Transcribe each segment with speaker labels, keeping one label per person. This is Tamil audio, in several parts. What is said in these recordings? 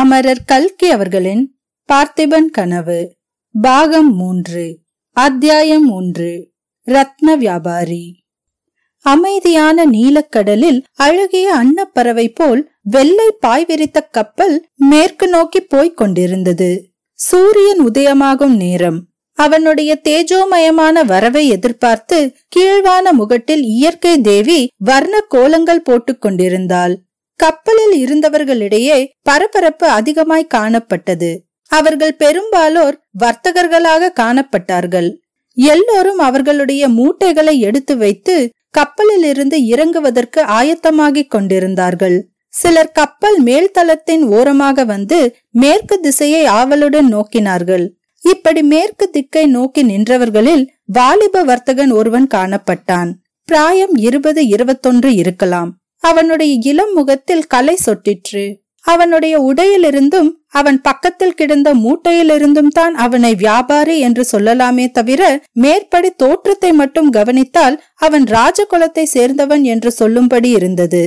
Speaker 1: அமரர் கல்கி அவர்களின் பார்த்திபன் கனவு பாகம் மூன்று அத்தியாயம் ஒன்று ரத்ன வியாபாரி அமைதியான நீலக்கடலில் அழகிய அன்னப்பறவை போல் வெள்ளை பாய் விரித்த கப்பல் மேற்கு நோக்கி போய்க் கொண்டிருந்தது சூரியன் உதயமாகும் நேரம் அவனுடைய தேஜோமயமான வரவை எதிர்பார்த்து கீழ்வான முகட்டில் இயற்கை தேவி வர்ண கோலங்கள் போட்டுக் கொண்டிருந்தாள் கப்பலில் இருந்தவர்களிடையே பரபரப்பு அதிகமாய் காணப்பட்டது அவர்கள் பெரும்பாலோர் வர்த்தகர்களாக காணப்பட்டார்கள் எல்லோரும் அவர்களுடைய மூட்டைகளை எடுத்து வைத்து கப்பலில் இருந்து இறங்குவதற்கு ஆயத்தமாகிக் கொண்டிருந்தார்கள் சிலர் கப்பல் மேல்தளத்தின் ஓரமாக வந்து மேற்கு திசையை ஆவலுடன் நோக்கினார்கள் இப்படி மேற்கு திக்கை நோக்கி நின்றவர்களில் வாலிப வர்த்தகன் ஒருவன் காணப்பட்டான் பிராயம் இருபது இருபத்தொன்று இருக்கலாம் அவனுடைய இளம் முகத்தில் கலை சொட்டிற்று அவனுடைய உடையிலிருந்தும் அவன் பக்கத்தில் கிடந்த மூட்டையிலிருந்தும் தான் அவனை வியாபாரி என்று சொல்லலாமே தவிர மேற்படி தோற்றத்தை மட்டும் கவனித்தால் அவன் ராஜகுலத்தை சேர்ந்தவன் என்று சொல்லும்படி இருந்தது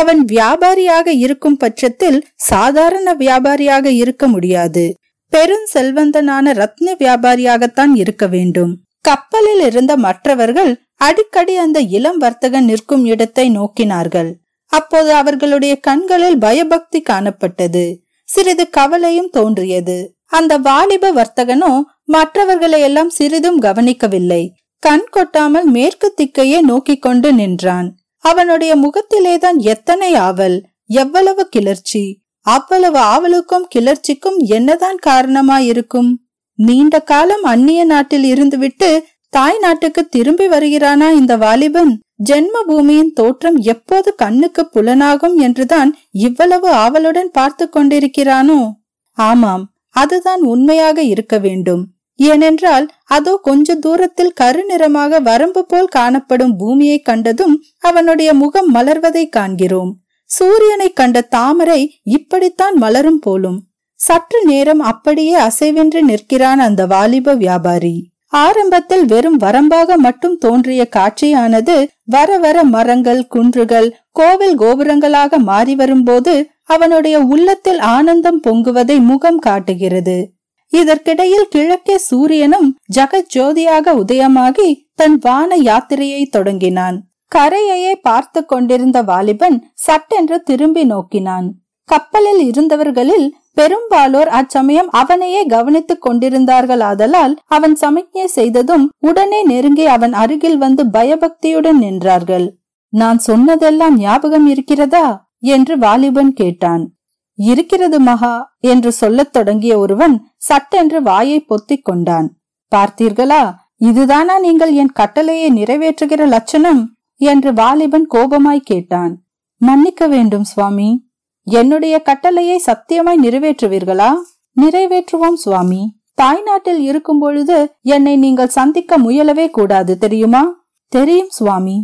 Speaker 1: அவன் வியாபாரியாக இருக்கும் பட்சத்தில் சாதாரண வியாபாரியாக இருக்க முடியாது பெரும் செல்வந்தனான ரத்ன வியாபாரியாகத்தான் இருக்க வேண்டும் கப்பலில் இருந்த மற்றவர்கள் அடிக்கடி அந்த இளம் வர்த்தகன் நிற்கும் இடத்தை நோக்கினார்கள் அப்போது அவர்களுடைய கண்களில் பயபக்தி காணப்பட்டது சிறிது கவலையும் தோன்றியது அந்த வாலிப வர்த்தகனோ மற்றவர்களை எல்லாம் சிறிதும் கவனிக்கவில்லை கண் கொட்டாமல் மேற்கு திக்கையே நோக்கி கொண்டு நின்றான் அவனுடைய முகத்திலேதான் எத்தனை ஆவல் எவ்வளவு கிளர்ச்சி அவ்வளவு ஆவலுக்கும் கிளர்ச்சிக்கும் என்னதான் காரணமாயிருக்கும் நீண்ட காலம் அந்நிய நாட்டில் இருந்துவிட்டு தாய் நாட்டுக்கு திரும்பி வருகிறானா இந்த வாலிபன் ஜென்ம பூமியின் தோற்றம் எப்போது கண்ணுக்கு புலனாகும் என்றுதான் இவ்வளவு ஆவலுடன் பார்த்து கொண்டிருக்கிறானோ ஆமாம் அதுதான் உண்மையாக இருக்க வேண்டும் ஏனென்றால் அதோ கொஞ்ச தூரத்தில் கருநிறமாக வரம்பு போல் காணப்படும் பூமியை கண்டதும் அவனுடைய முகம் மலர்வதை காண்கிறோம் சூரியனை கண்ட தாமரை இப்படித்தான் மலரும் போலும் சற்று நேரம் அப்படியே அசைவின்றி நிற்கிறான் அந்த வாலிப வியாபாரி ஆரம்பத்தில் வெறும் வரம்பாக மட்டும் தோன்றிய காட்சியானது வர வர மரங்கள் குன்றுகள் கோவில் கோபுரங்களாக மாறி வரும்போது அவனுடைய உள்ளத்தில் ஆனந்தம் பொங்குவதை முகம் காட்டுகிறது இதற்கிடையில் கிழக்கே சூரியனும் ஜெகத் ஜோதியாக உதயமாகி தன் வான யாத்திரையை தொடங்கினான் கரையையே பார்த்து கொண்டிருந்த வாலிபன் சட்டென்று திரும்பி நோக்கினான் கப்பலில் இருந்தவர்களில் பெரும்பாலோர் அச்சமயம் அவனையே கவனித்துக் கொண்டிருந்தார்களாதலால் அவன் சமிக்ஞை செய்ததும் உடனே நெருங்கி அவன் அருகில் வந்து பயபக்தியுடன் நின்றார்கள் நான் சொன்னதெல்லாம் ஞாபகம் இருக்கிறதா என்று வாலிபன் கேட்டான் இருக்கிறது மகா என்று சொல்லத் தொடங்கிய ஒருவன் சட்டென்று வாயை பொத்திக் கொண்டான் பார்த்தீர்களா இதுதானா நீங்கள் என் கட்டளையை நிறைவேற்றுகிற லட்சணம் என்று வாலிபன் கோபமாய் கேட்டான் மன்னிக்க வேண்டும் சுவாமி என்னுடைய கட்டளையை சத்தியமாய் நிறைவேற்றுவீர்களா நிறைவேற்றுவோம் சுவாமி தாய்நாட்டில் இருக்கும் பொழுது என்னை நீங்கள் சந்திக்க முயலவே கூடாது தெரியுமா தெரியும் சுவாமி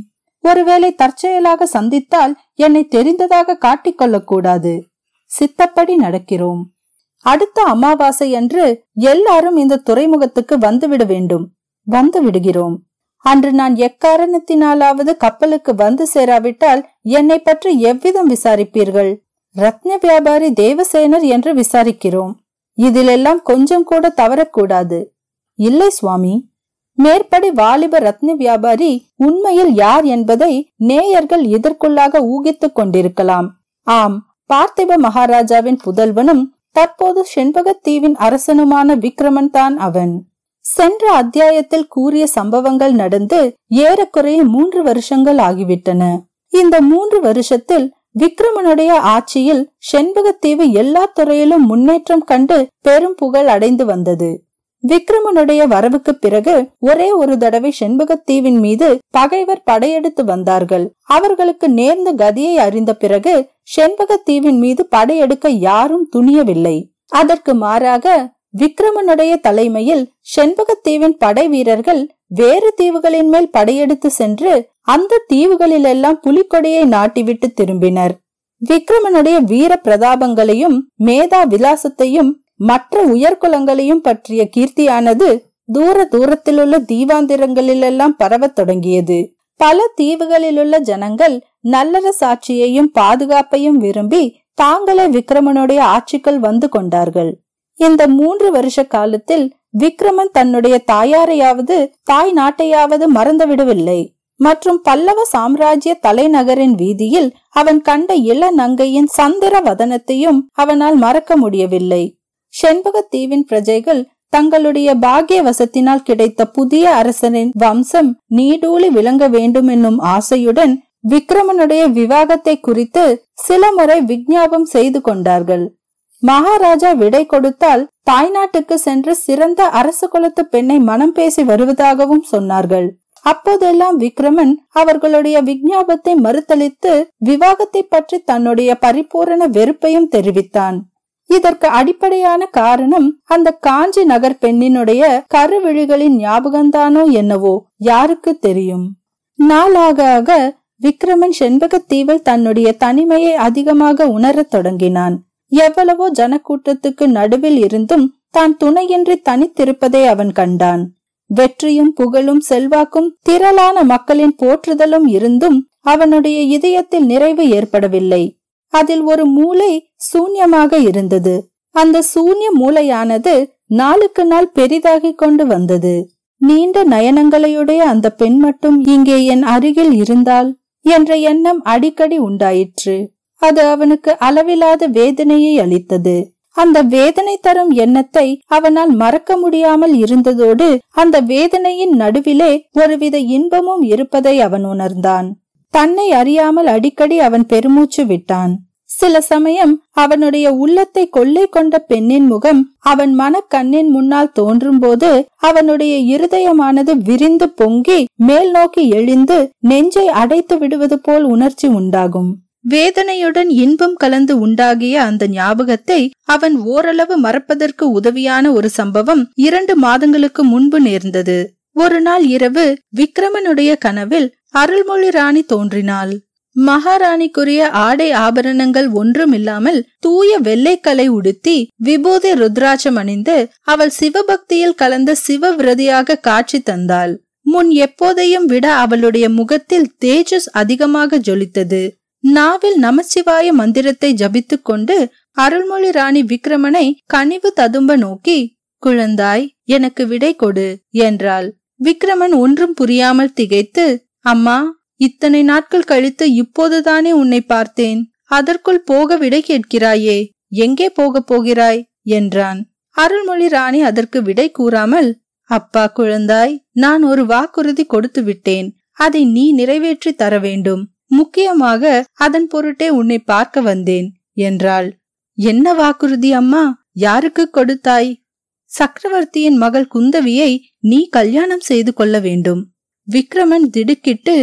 Speaker 1: ஒருவேளை தற்செயலாக சந்தித்தால் என்னை தெரிந்ததாக காட்டிக்கொள்ளக் கூடாது சித்தப்படி நடக்கிறோம் அடுத்த அமாவாசை அன்று எல்லாரும் இந்த துறைமுகத்துக்கு வந்துவிட வேண்டும் வந்து விடுகிறோம் அன்று நான் எக்காரணத்தினாலாவது கப்பலுக்கு வந்து சேராவிட்டால் என்னை பற்றி எவ்விதம் விசாரிப்பீர்கள் ரத்ன வியாபாரி தேவசேனர் என்று விசாரிக்கிறோம் இதிலெல்லாம் கொஞ்சம் கூட தவறக்கூடாது இல்லை சுவாமி மேற்படி வாலிப ரத்ன வியாபாரி உண்மையில் யார் என்பதை நேயர்கள் இதற்குள்ளாக ஊகித்துக் கொண்டிருக்கலாம் ஆம் பார்த்திப மகாராஜாவின் புதல்வனும் தற்போது செண்பகத்தீவின் அரசனுமான விக்ரமன் தான் அவன் சென்ற அத்தியாயத்தில் கூறிய சம்பவங்கள் நடந்து ஏறக்குறைய மூன்று வருஷங்கள் ஆகிவிட்டன இந்த மூன்று வருஷத்தில் விக்ரமனுடைய ஆட்சியில் செண்பகத்தீவு எல்லா துறையிலும் முன்னேற்றம் கண்டு பெரும் புகழ் அடைந்து வந்தது விக்ரமனுடைய வரவுக்கு பிறகு ஒரே ஒரு தடவை செண்பகத்தீவின் மீது பகைவர் படையெடுத்து வந்தார்கள் அவர்களுக்கு நேர்ந்த கதியை அறிந்த பிறகு செண்பகத்தீவின் மீது படையெடுக்க யாரும் துணியவில்லை அதற்கு மாறாக விக்ரமனுடைய தலைமையில் செண்பகத்தீவின் படை வீரர்கள் வேறு தீவுகளின் மேல் படையெடுத்து சென்று அந்த தீவுகளிலெல்லாம் புலிக்கொடியை நாட்டிவிட்டு திரும்பினர் விக்ரமனுடைய வீர பிரதாபங்களையும் மேதா விலாசத்தையும் மற்ற உயர்குலங்களையும் பற்றிய கீர்த்தியானது தூர தூரத்திலுள்ள தீவாந்திரங்களிலெல்லாம் பரவத் தொடங்கியது பல தீவுகளிலுள்ள ஜனங்கள் நல்லற சாட்சியையும் பாதுகாப்பையும் விரும்பி தாங்களே விக்ரமனுடைய ஆட்சிக்குள் வந்து கொண்டார்கள் இந்த மூன்று வருஷ காலத்தில் விக்ரமன் தன்னுடைய தாயாரையாவது தாய் நாட்டையாவது மறந்துவிடவில்லை மற்றும் பல்லவ சாம்ராஜ்ய தலைநகரின் வீதியில் அவன் கண்ட இள நங்கையின் சந்திர வதனத்தையும் அவனால் மறக்க முடியவில்லை செண்பகத்தீவின் பிரஜைகள் தங்களுடைய பாகியவசத்தினால் கிடைத்த புதிய அரசனின் வம்சம் நீடூழி விளங்க வேண்டும் என்னும் ஆசையுடன் விக்ரமனுடைய விவாகத்தை குறித்து சில முறை விஞ்ஞாபம் செய்து கொண்டார்கள் மகாராஜா விடை கொடுத்தால் தாய்நாட்டுக்கு சென்று சிறந்த அரச குலத்து பெண்ணை மனம் பேசி வருவதாகவும் சொன்னார்கள் அப்போதெல்லாம் விக்ரமன் அவர்களுடைய விஞ்ஞாபத்தை மறுத்தளித்து விவாகத்தை பற்றி தன்னுடைய பரிபூரண வெறுப்பையும் தெரிவித்தான் இதற்கு அடிப்படையான காரணம் அந்த காஞ்சி நகர் பெண்ணினுடைய கருவிழிகளின் ஞாபகம்தானோ என்னவோ யாருக்கு தெரியும் நாளாக ஆக விக்ரமன் செண்பகத்தீவில் தன்னுடைய தனிமையை அதிகமாக உணரத் தொடங்கினான் எவ்வளவோ ஜனக்கூட்டத்துக்கு நடுவில் இருந்தும் தான் துணையின்றி தனித்திருப்பதை அவன் கண்டான் வெற்றியும் புகழும் செல்வாக்கும் திரளான மக்களின் போற்றுதலும் இருந்தும் அவனுடைய இதயத்தில் நிறைவு ஏற்படவில்லை அதில் ஒரு மூளை சூன்யமாக இருந்தது அந்த சூன்ய மூளையானது நாளுக்கு நாள் பெரிதாகிக் கொண்டு வந்தது நீண்ட நயனங்களையுடைய அந்த பெண் மட்டும் இங்கே என் அருகில் இருந்தால் என்ற எண்ணம் அடிக்கடி உண்டாயிற்று அது அவனுக்கு அளவில்லாத வேதனையை அளித்தது அந்த வேதனை தரும் எண்ணத்தை அவனால் மறக்க முடியாமல் இருந்ததோடு அந்த வேதனையின் நடுவிலே ஒருவித இன்பமும் இருப்பதை அவன் உணர்ந்தான் தன்னை அறியாமல் அடிக்கடி அவன் பெருமூச்சு விட்டான் சில சமயம் அவனுடைய உள்ளத்தை கொள்ளை கொண்ட பெண்ணின் முகம் அவன் மனக்கண்ணின் முன்னால் தோன்றும் போது அவனுடைய இருதயமானது விரிந்து பொங்கி மேல் நோக்கி எழுந்து நெஞ்சை அடைத்து விடுவது போல் உணர்ச்சி உண்டாகும் வேதனையுடன் இன்பம் கலந்து உண்டாகிய அந்த ஞாபகத்தை அவன் ஓரளவு மறப்பதற்கு உதவியான ஒரு சம்பவம் இரண்டு மாதங்களுக்கு முன்பு நேர்ந்தது ஒரு நாள் இரவு விக்ரமனுடைய கனவில் அருள்மொழி ராணி தோன்றினாள் மகாராணிக்குரிய ஆடை ஆபரணங்கள் ஒன்றும் இல்லாமல் தூய வெள்ளைக்கலை உடுத்தி விபூதி ருத்ராட்சம் அணிந்து அவள் சிவபக்தியில் கலந்த சிவ விரதியாக காட்சி தந்தாள் முன் எப்போதையும் விட அவளுடைய முகத்தில் தேஜஸ் அதிகமாக ஜொலித்தது நாவில் நமச்சிவாய மந்திரத்தை ஜபித்துக் கொண்டு அருள்மொழி ராணி விக்ரமனை கனிவு ததும்ப நோக்கி குழந்தாய் எனக்கு விடை கொடு என்றாள் விக்ரமன் ஒன்றும் புரியாமல் திகைத்து அம்மா இத்தனை நாட்கள் கழித்து இப்போதுதானே உன்னை பார்த்தேன் அதற்குள் போக விடை கேட்கிறாயே எங்கே போகப் போகிறாய் என்றான் அருள்மொழி ராணி அதற்கு விடை கூறாமல் அப்பா குழந்தாய் நான் ஒரு வாக்குறுதி கொடுத்து விட்டேன் அதை நீ நிறைவேற்றி தர வேண்டும் முக்கியமாக அதன் பொருட்டே உன்னை பார்க்க வந்தேன் என்றாள் என்ன வாக்குறுதி அம்மா யாருக்கு கொடுத்தாய் சக்கரவர்த்தியின் மகள் குந்தவியை நீ கல்யாணம் செய்து கொள்ள வேண்டும் விக்ரமன் திடுக்கிட்டு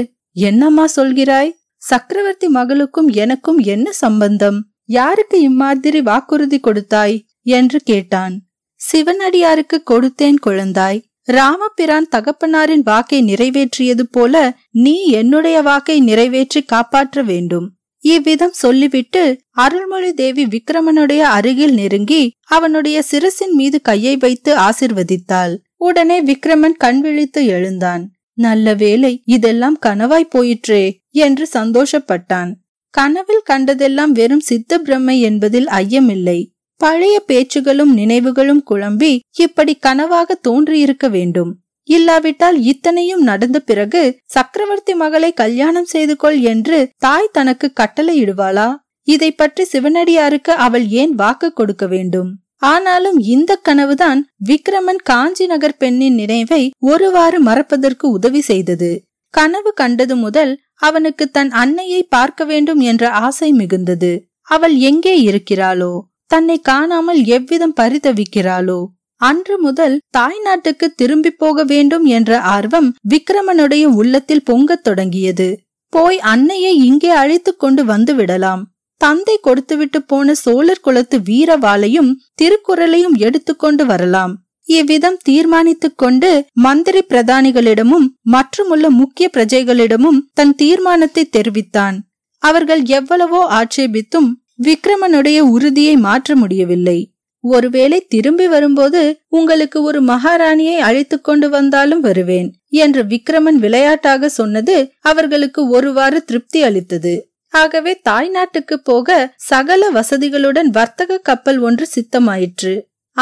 Speaker 1: என்னம்மா சொல்கிறாய் சக்கரவர்த்தி மகளுக்கும் எனக்கும் என்ன சம்பந்தம் யாருக்கு இம்மாதிரி வாக்குறுதி கொடுத்தாய் என்று கேட்டான் சிவனடியாருக்கு கொடுத்தேன் குழந்தாய் ராமபிரான் தகப்பனாரின் வாக்கை நிறைவேற்றியது போல நீ என்னுடைய வாக்கை நிறைவேற்றி காப்பாற்ற வேண்டும் இவ்விதம் சொல்லிவிட்டு அருள்மொழி தேவி விக்ரமனுடைய அருகில் நெருங்கி அவனுடைய சிரசின் மீது கையை வைத்து ஆசிர்வதித்தாள் உடனே விக்ரமன் கண் விழித்து எழுந்தான் நல்ல வேலை இதெல்லாம் கனவாய் போயிற்றே என்று சந்தோஷப்பட்டான் கனவில் கண்டதெல்லாம் வெறும் சித்த பிரம்மை என்பதில் ஐயமில்லை பழைய பேச்சுகளும் நினைவுகளும் குழம்பி இப்படி கனவாக தோன்றியிருக்க வேண்டும் இல்லாவிட்டால் இத்தனையும் நடந்த பிறகு சக்கரவர்த்தி மகளை கல்யாணம் செய்து கொள் என்று தாய் தனக்கு கட்டளையிடுவாளா இதை பற்றி சிவனடியாருக்கு அவள் ஏன் வாக்கு கொடுக்க வேண்டும் ஆனாலும் இந்த கனவுதான் விக்ரமன் காஞ்சி நகர் பெண்ணின் நினைவை ஒருவாறு மறப்பதற்கு உதவி செய்தது கனவு கண்டது முதல் அவனுக்கு தன் அன்னையை பார்க்க வேண்டும் என்ற ஆசை மிகுந்தது அவள் எங்கே இருக்கிறாளோ தன்னை காணாமல் எவ்விதம் பரிதவிக்கிறாளோ அன்று முதல் தாய் நாட்டுக்கு திரும்பி போக வேண்டும் என்ற ஆர்வம் விக்ரமனுடைய உள்ளத்தில் பொங்கத் தொடங்கியது போய் அன்னையை இங்கே அழைத்து கொண்டு வந்து விடலாம் தந்தை கொடுத்துவிட்டு போன சோழர் குலத்து வீரவாளையும் திருக்குறளையும் எடுத்துக்கொண்டு வரலாம் இவ்விதம் தீர்மானித்துக் கொண்டு மந்திரி பிரதானிகளிடமும் மற்றுமுள்ள முக்கிய பிரஜைகளிடமும் தன் தீர்மானத்தை தெரிவித்தான் அவர்கள் எவ்வளவோ ஆட்சேபித்தும் விக்ரமனுடைய உறுதியை மாற்ற முடியவில்லை ஒருவேளை திரும்பி வரும்போது உங்களுக்கு ஒரு மகாராணியை அழைத்து கொண்டு வந்தாலும் வருவேன் என்று விக்ரமன் விளையாட்டாக சொன்னது அவர்களுக்கு ஒருவாறு திருப்தி அளித்தது ஆகவே தாய் நாட்டுக்கு போக சகல வசதிகளுடன் வர்த்தக கப்பல் ஒன்று சித்தமாயிற்று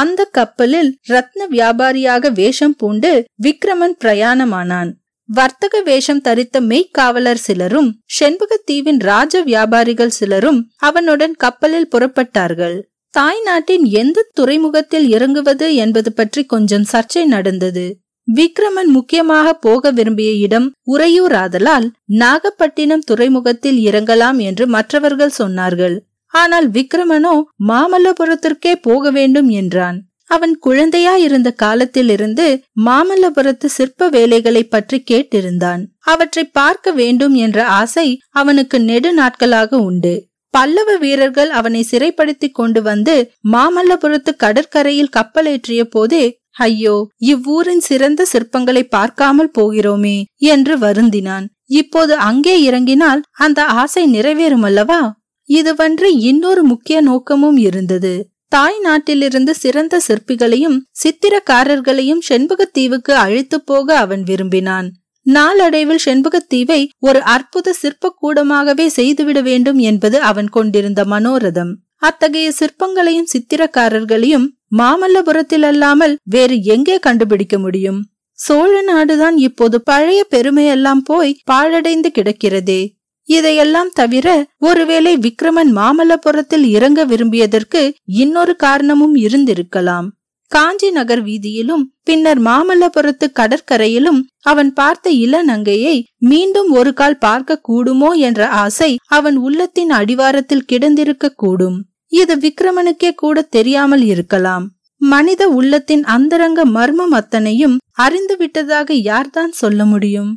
Speaker 1: அந்த கப்பலில் ரத்ன வியாபாரியாக வேஷம் பூண்டு விக்ரமன் பிரயாணமானான் வர்த்தக வேஷம் தரித்த மெய்க்காவலர் சிலரும் செண்பகத்தீவின் ராஜ வியாபாரிகள் சிலரும் அவனுடன் கப்பலில் புறப்பட்டார்கள் தாய் நாட்டின் எந்த துறைமுகத்தில் இறங்குவது என்பது பற்றி கொஞ்சம் சர்ச்சை நடந்தது விக்ரமன் முக்கியமாக போக விரும்பிய இடம் உறையூர் ஆதலால் நாகப்பட்டினம் துறைமுகத்தில் இறங்கலாம் என்று மற்றவர்கள் சொன்னார்கள் ஆனால் விக்ரமனோ மாமல்லபுரத்திற்கே போக வேண்டும் என்றான் அவன் குழந்தையா இருந்த காலத்திலிருந்து மாமல்லபுரத்து சிற்ப வேலைகளை பற்றி கேட்டிருந்தான் அவற்றை பார்க்க வேண்டும் என்ற ஆசை அவனுக்கு நெடு நாட்களாக உண்டு பல்லவ வீரர்கள் அவனை சிறைப்படுத்தி கொண்டு வந்து மாமல்லபுரத்து கடற்கரையில் கப்பலேற்றிய போது ஐயோ இவ்வூரின் சிறந்த சிற்பங்களை பார்க்காமல் போகிறோமே என்று வருந்தினான் இப்போது அங்கே இறங்கினால் அந்த ஆசை நிறைவேறும் அல்லவா இதுவன்று இன்னொரு முக்கிய நோக்கமும் இருந்தது தாய் நாட்டிலிருந்து சிறந்த சிற்பிகளையும் சித்திரக்காரர்களையும் செண்பகத்தீவுக்கு அழைத்து போக அவன் விரும்பினான் நாளடைவில் செண்பகத்தீவை ஒரு அற்புத சிற்பக்கூடமாகவே செய்துவிட வேண்டும் என்பது அவன் கொண்டிருந்த மனோரதம் அத்தகைய சிற்பங்களையும் சித்திரக்காரர்களையும் மாமல்லபுரத்தில் அல்லாமல் வேறு எங்கே கண்டுபிடிக்க முடியும் சோழ நாடுதான் இப்போது பழைய பெருமையெல்லாம் போய் பாழடைந்து கிடக்கிறதே இதையெல்லாம் தவிர ஒருவேளை விக்ரமன் மாமல்லபுரத்தில் இறங்க விரும்பியதற்கு இன்னொரு காரணமும் இருந்திருக்கலாம் காஞ்சி நகர் வீதியிலும் பின்னர் மாமல்லபுரத்து கடற்கரையிலும் அவன் பார்த்த இளநங்கையை மீண்டும் ஒரு கால் பார்க்க கூடுமோ என்ற ஆசை அவன் உள்ளத்தின் அடிவாரத்தில் கிடந்திருக்க கூடும் இது விக்ரமனுக்கே கூட தெரியாமல் இருக்கலாம் மனித உள்ளத்தின் அந்தரங்க மர்மம் அத்தனையும் அறிந்துவிட்டதாக யார்தான் சொல்ல முடியும்